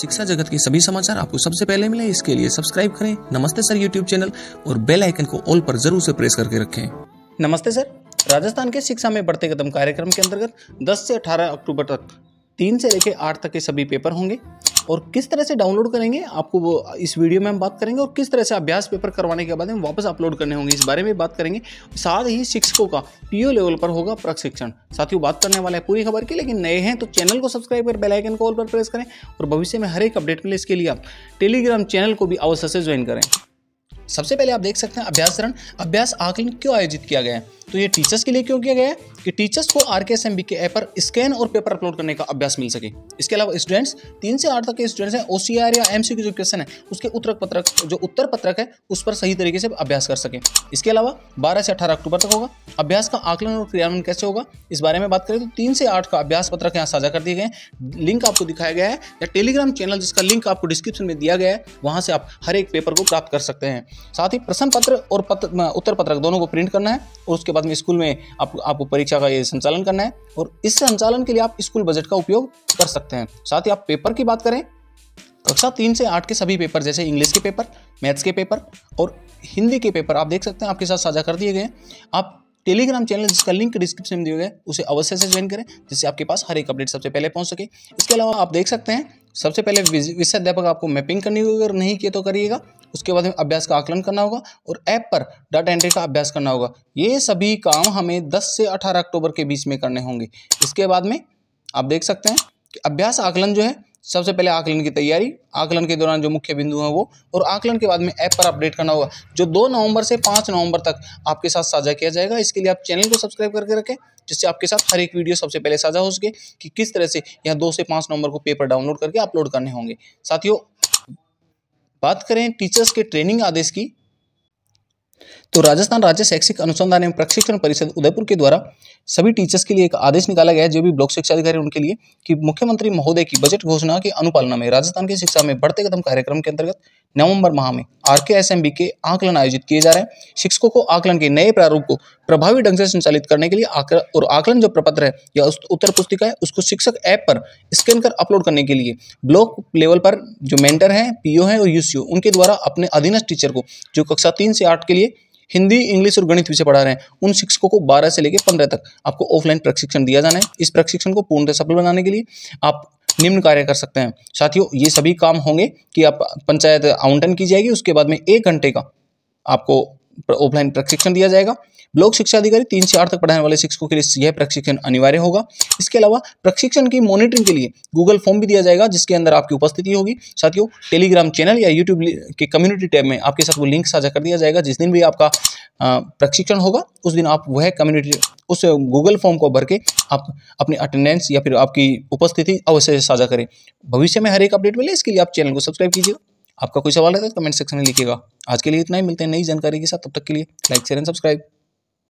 शिक्षा जगत के सभी समाचार आपको सबसे पहले मिले इसके लिए सब्सक्राइब करें नमस्ते सर यूट्यूब चैनल और बेल आइकन को ऑल पर जरूर से प्रेस करके रखें नमस्ते सर राजस्थान के शिक्षा में बढ़ते कदम कार्यक्रम के अंतर्गत 10 से 18 अक्टूबर तक तीन से लेकर आठ तक के सभी पेपर होंगे और किस तरह से डाउनलोड करेंगे आपको वो इस वीडियो में हम बात करेंगे और किस तरह से अभ्यास पेपर करवाने के बाद हम वापस अपलोड करने होंगे इस बारे में बात करेंगे साथ ही शिक्षकों का पीओ लेवल पर होगा प्रशिक्षण साथियों बात करने वाला है पूरी खबर की लेकिन नए हैं तो चैनल को सब्सक्राइब कर बेलाइकन कॉल पर प्रेस करें और भविष्य में हर एक अपडेट के लिए इसके लिए आप टेलीग्राम चैनल को भी अवश्य से ज्वाइन करें सबसे पहले आप देख सकते हैं अभ्यास चरण अभ्यास आकलन क्यों आयोजित किया गया है तो ये टीचर्स के लिए क्यों किया गया है कि टीचर्स को R K S M B K app पर स्कैन और पेपर अपलोड करने का अभ्यास मिल सके इसके अलावा स्टूडेंट्स तीन से आठ तक के स्टूडेंट्स हैं ओ सी आर या एम सी जो क्वेश्चन है उसके उत्तर पत्रक जो उत्तर पत्रक है उस पर सही तरीके से अभ्यास कर सकें इसके अलावा बारह से अठारह अक्टूबर तक होगा अभ्यास का आकलन और क्रियान्वयन कैसे होगा इस बारे में बात करें तो तीन से आठ का अभ्यास पत्रक यहाँ साझा कर दिए गए लिंक आपको दिखाया गया है या टेलीग्राम चैनल जिसका लिंक आपको डिस्क्रिप्शन में दिया गया है वहाँ से आप हर एक पेपर को प्राप्त कर सकते हैं साथ ही प्रश्न पत्र और पत्र उत्तर पत्रक दोनों को प्रिंट करना है और उसके बाद में स्कूल में आप, आपको परीक्षा का ये संचालन करना है और इस संचालन के लिए आप स्कूल बजट का उपयोग कर सकते हैं साथ ही आप पेपर की बात करें कक्षा तीन से आठ के सभी पेपर जैसे इंग्लिश के पेपर मैथ्स के पेपर और हिंदी के पेपर आप देख सकते हैं आपके साथ साझा कर दिए गए आप टेलीग्राम चैनल जिसका लिंक डिस्क्रिप्शन में दिया गया उसे अवश्य से ज्वाइन करें जिससे आपके पास हर एक अपडेट सबसे पहले पहुंच सके इसके अलावा आप देख सकते हैं सबसे पहले विषय अध्यापक आपको मैपिंग करनी होगी अगर नहीं किए तो करिएगा उसके बाद हमें अभ्यास का आकलन करना होगा और ऐप पर डाटा एंट्री का अभ्यास करना होगा ये सभी काम हमें दस से अठारह अक्टूबर के बीच में करने होंगे इसके बाद में आप देख सकते हैं कि अभ्यास आकलन जो है सबसे पहले आकलन की तैयारी आकलन के दौरान जो मुख्य बिंदु हैं वो और आकलन के बाद में ऐप पर अपडेट करना होगा जो दो नवंबर से पाँच नवंबर तक आपके साथ साझा किया जाएगा इसके लिए आप चैनल को सब्सक्राइब करके रखें जिससे आपके साथ हर एक वीडियो सबसे पहले साझा हो सके कि किस तरह से यहाँ दो से पाँच नवंबर को पेपर डाउनलोड करके अपलोड करने होंगे साथियों बात करें टीचर्स के ट्रेनिंग आदेश की तो राजस्थान राज्य शैक्षिक अनुसंधान एवं प्रशिक्षण परिषद उदयपुर के द्वारा सभी टीचर्स के लिए एक आदेश निकाला गया है जो भी ब्लॉक शिक्षा अधिकारी उनके लिए कि मुख्यमंत्री महोदय की बजट घोषणा के अनुपालना में राजस्थान की शिक्षा में बढ़ते कदम कार्यक्रम के अंतर्गत नवंबर माह में आर के एस के आकलन आयोजित किए जा रहे हैं शिक्षकों को आकलन के नए प्रारूप को प्रभावी ढंग से संचालित करने के लिए और आकलन जो प्रपत्र है या उत्तर पुस्तिका है उसको शिक्षक ऐप पर स्कैन कर अपलोड करने के लिए ब्लॉक लेवल पर जो मेंटर हैं पीओ हैं और यूसीओ उनके द्वारा अपने अधीनस्थ टीचर को जो कक्षा तीन से आठ के लिए हिंदी इंग्लिश और गणित विषय पढ़ा रहे हैं उन शिक्षकों को बारह से लेकर पंद्रह तक आपको ऑफलाइन प्रशिक्षण दिया जाना है इस प्रशिक्षण को पूर्णतः सफल बनाने के लिए आप निम्न कार्य कर सकते हैं साथियों ये सभी काम होंगे कि आप पंचायत आवंटन की जाएगी उसके बाद में एक घंटे का आपको ऑफलाइन प्रशिक्षण दिया जाएगा ब्लॉक शिक्षा अधिकारी तीन से आठ तक पढ़ाने वाले शिक्षकों के लिए यह प्रशिक्षण अनिवार्य होगा इसके अलावा प्रशिक्षण की मॉनिटरिंग के लिए गूगल फॉर्म भी दिया जाएगा जिसके अंदर आपकी उपस्थिति होगी साथियों टेलीग्राम चैनल या यूट्यूब के कम्युनिटी टैब में आपके साथ वो लिंक साझा कर दिया जाएगा जिस दिन भी आपका प्रशिक्षण होगा उस दिन आप वह कम्युनिटी उस गूगल फॉर्म को भर के आप अपनी अटेंडेंस या फिर आपकी उपस्थिति अवश्य साझा करें भविष्य में हर एक अपडेट मिले इसके लिए आप चैनल को सब्सक्राइब कीजिएगा आपका कोई सवाल है तो कमेंट सेक्शन में लिखिएगा आज के लिए इतना ही मिलते हैं नई जानकारी के साथ तब तक के लिए लाइक शेयर एंड सब्सक्राइब